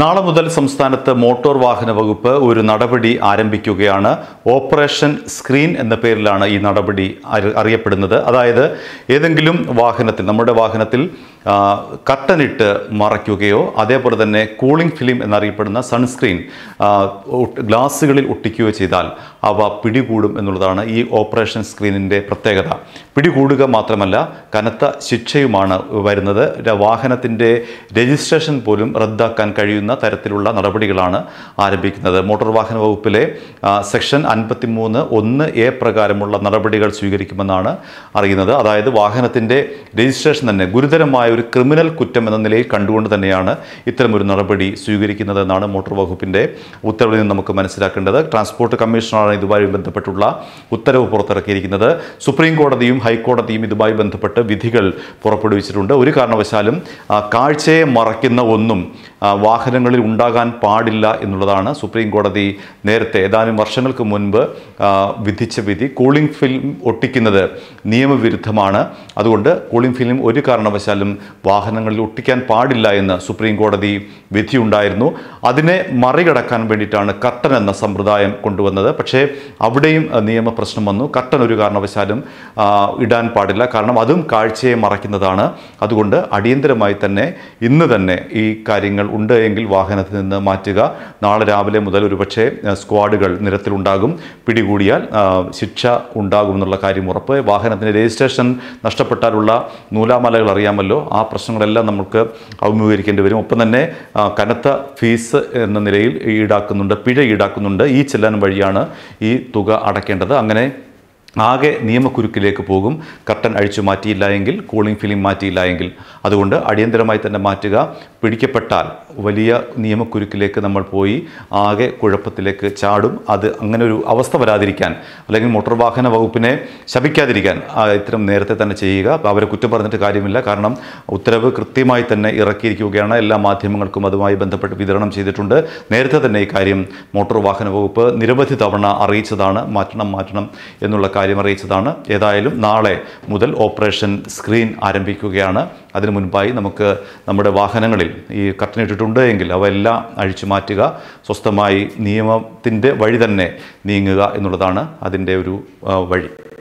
നാളെ മുതൽ സംസ്ഥാനത്ത് മോട്ടോർ വാഹന വകുപ്പ് ഒരു നടപടി ആരംഭിക്കുകയാണ് ഓപ്പറേഷൻ സ്ക്രീൻ എന്ന പേരിലാണ് ഈ നടപടി അറിയപ്പെടുന്നത് അതായത് ഏതെങ്കിലും വാഹനത്തിൽ നമ്മുടെ വാഹനത്തിൽ കട്ടനിട്ട് മറയ്ക്കുകയോ അതേപോലെ തന്നെ കൂളിംഗ് ഫിലിം എന്നറിയപ്പെടുന്ന സൺസ്ക്രീൻ ഗ്ലാസ്സുകളിൽ ഒട്ടിക്കുകയോ ചെയ്താൽ അവ പിടികൂടും എന്നുള്ളതാണ് ഈ ഓപ്പറേഷൻ സ്ക്രീനിൻ്റെ പ്രത്യേകത പിടികൂടുക മാത്രമല്ല കനത്ത ശിക്ഷയുമാണ് വരുന്നത് വാഹനത്തിൻ്റെ രജിസ്ട്രേഷൻ പോലും റദ്ദാക്കാൻ കഴിയും ചെയ്യുന്ന തരത്തിലുള്ള നടപടികളാണ് ആരംഭിക്കുന്നത് മോട്ടോർ വാഹന വകുപ്പിലെ സെക്ഷൻ മൂന്ന് ഒന്ന് എ പ്രകാരമുള്ള നടപടികൾ സ്വീകരിക്കുമെന്നാണ് അറിയുന്നത് അതായത് വാഹനത്തിൻ്റെ രജിസ്ട്രേഷൻ തന്നെ ഗുരുതരമായ ഒരു ക്രിമിനൽ കുറ്റം എന്ന നിലയിൽ കണ്ടുകൊണ്ട് തന്നെയാണ് ഇത്തരമൊരു നടപടി സ്വീകരിക്കുന്നതെന്നാണ് മോട്ടോർ വകുപ്പിൻ്റെ ഉത്തരവിൽ നിന്ന് നമുക്ക് മനസ്സിലാക്കേണ്ടത് ട്രാൻസ്പോർട്ട് കമ്മീഷണറാണ് ഇതുമായി ബന്ധപ്പെട്ടുള്ള ഉത്തരവ് പുറത്തിറക്കിയിരിക്കുന്നത് സുപ്രീം കോടതിയും ഹൈക്കോടതിയും ഇതുമായി ബന്ധപ്പെട്ട് വിധികൾ പുറപ്പെടുവിച്ചിട്ടുണ്ട് ഒരു കാരണവശാലും കാഴ്ചയെ മറയ്ക്കുന്ന ഒന്നും വാഹനങ്ങളിൽ ഉണ്ടാകാൻ പാടില്ല എന്നുള്ളതാണ് സുപ്രീം കോടതി നേരത്തെ ഏതാനും വർഷങ്ങൾക്ക് മുൻപ് വിധിച്ച വിധി കൂളിംഗ് ഫിലിം ഒട്ടിക്കുന്നത് നിയമവിരുദ്ധമാണ് അതുകൊണ്ട് കൂളിംഗ് ഫിലിം ഒരു കാരണവശാലും വാഹനങ്ങളിൽ ഒട്ടിക്കാൻ പാടില്ല എന്ന് സുപ്രീം കോടതി വിധിയുണ്ടായിരുന്നു അതിനെ മറികടക്കാൻ വേണ്ടിയിട്ടാണ് കട്ടൻ എന്ന സമ്പ്രദായം കൊണ്ടുവന്നത് പക്ഷേ അവിടെയും നിയമപ്രശ്നം വന്നു കട്ടൻ ഒരു കാരണവശാലും ഇടാൻ പാടില്ല കാരണം അതും കാഴ്ചയെ മറയ്ക്കുന്നതാണ് അതുകൊണ്ട് അടിയന്തരമായി തന്നെ ഇന്ന് തന്നെ ഈ കാര്യങ്ങൾ ഉണ്ട് എങ്കിൽ വാഹനത്തിൽ നിന്ന് മാറ്റുക നാളെ രാവിലെ മുതൽ ഒരുപക്ഷെ സ്ക്വാഡുകൾ നിരത്തിലുണ്ടാകും പിടികൂടിയാൽ ശിക്ഷ ഉണ്ടാകും എന്നുള്ള കാര്യം ഉറപ്പ് വാഹനത്തിൻ്റെ രജിസ്ട്രേഷൻ നഷ്ടപ്പെട്ടാലുള്ള നൂലാമലകൾ അറിയാമല്ലോ ആ പ്രശ്നങ്ങളെല്ലാം നമുക്ക് അഭിമുഖീകരിക്കേണ്ടി വരും ഒപ്പം തന്നെ കനത്ത ഫീസ് എന്ന നിലയിൽ ഈടാക്കുന്നുണ്ട് പിഴ ഈടാക്കുന്നുണ്ട് ഈ ചെല്ലാൻ വഴിയാണ് ഈ തുക അടയ്ക്കേണ്ടത് അങ്ങനെ ആകെ നിയമക്കുരുക്കിലേക്ക് പോകും കർട്ടൻ അഴിച്ചു മാറ്റിയില്ല എങ്കിൽ കൂളിംഗ് ഫിലിം മാറ്റിയില്ല എങ്കിൽ അതുകൊണ്ട് അടിയന്തരമായി തന്നെ മാറ്റുക പിടിക്കപ്പെട്ടാൽ വലിയ നിയമക്കുരുക്കിലേക്ക് നമ്മൾ പോയി ആകെ കുഴപ്പത്തിലേക്ക് ചാടും അത് അങ്ങനെ ഒരു അവസ്ഥ വരാതിരിക്കാൻ അല്ലെങ്കിൽ മോട്ടോർ വാഹന വകുപ്പിനെ ശപിക്കാതിരിക്കാൻ ഇത്തരം നേരത്തെ തന്നെ ചെയ്യുക അവരെ കുറ്റം പറഞ്ഞിട്ട് കാര്യമില്ല കാരണം ഉത്തരവ് കൃത്യമായി തന്നെ ഇറക്കിയിരിക്കുകയാണ് എല്ലാ മാധ്യമങ്ങൾക്കും അതുമായി ബന്ധപ്പെട്ട് വിതരണം ചെയ്തിട്ടുണ്ട് നേരത്തെ തന്നെ ഈ കാര്യം മോട്ടോർ വാഹന വകുപ്പ് നിരവധി തവണ അറിയിച്ചതാണ് മാറ്റണം മാറ്റണം എന്നുള്ള കാര്യം അറിയിച്ചതാണ് ഏതായാലും നാളെ മുതൽ ഓപ്പറേഷൻ സ്ക്രീൻ ആരംഭിക്കുകയാണ് അതിനു മുൻപായി നമുക്ക് നമ്മുടെ വാഹനങ്ങളിൽ ഈ കർട്ടൻ ഇട്ടിട്ടുണ്ട് എങ്കിൽ അവയെല്ലാം അഴിച്ചു മാറ്റുക സ്വസ്ഥമായി നിയമത്തിൻ്റെ വഴി തന്നെ നീങ്ങുക എന്നുള്ളതാണ് അതിൻ്റെ ഒരു വഴി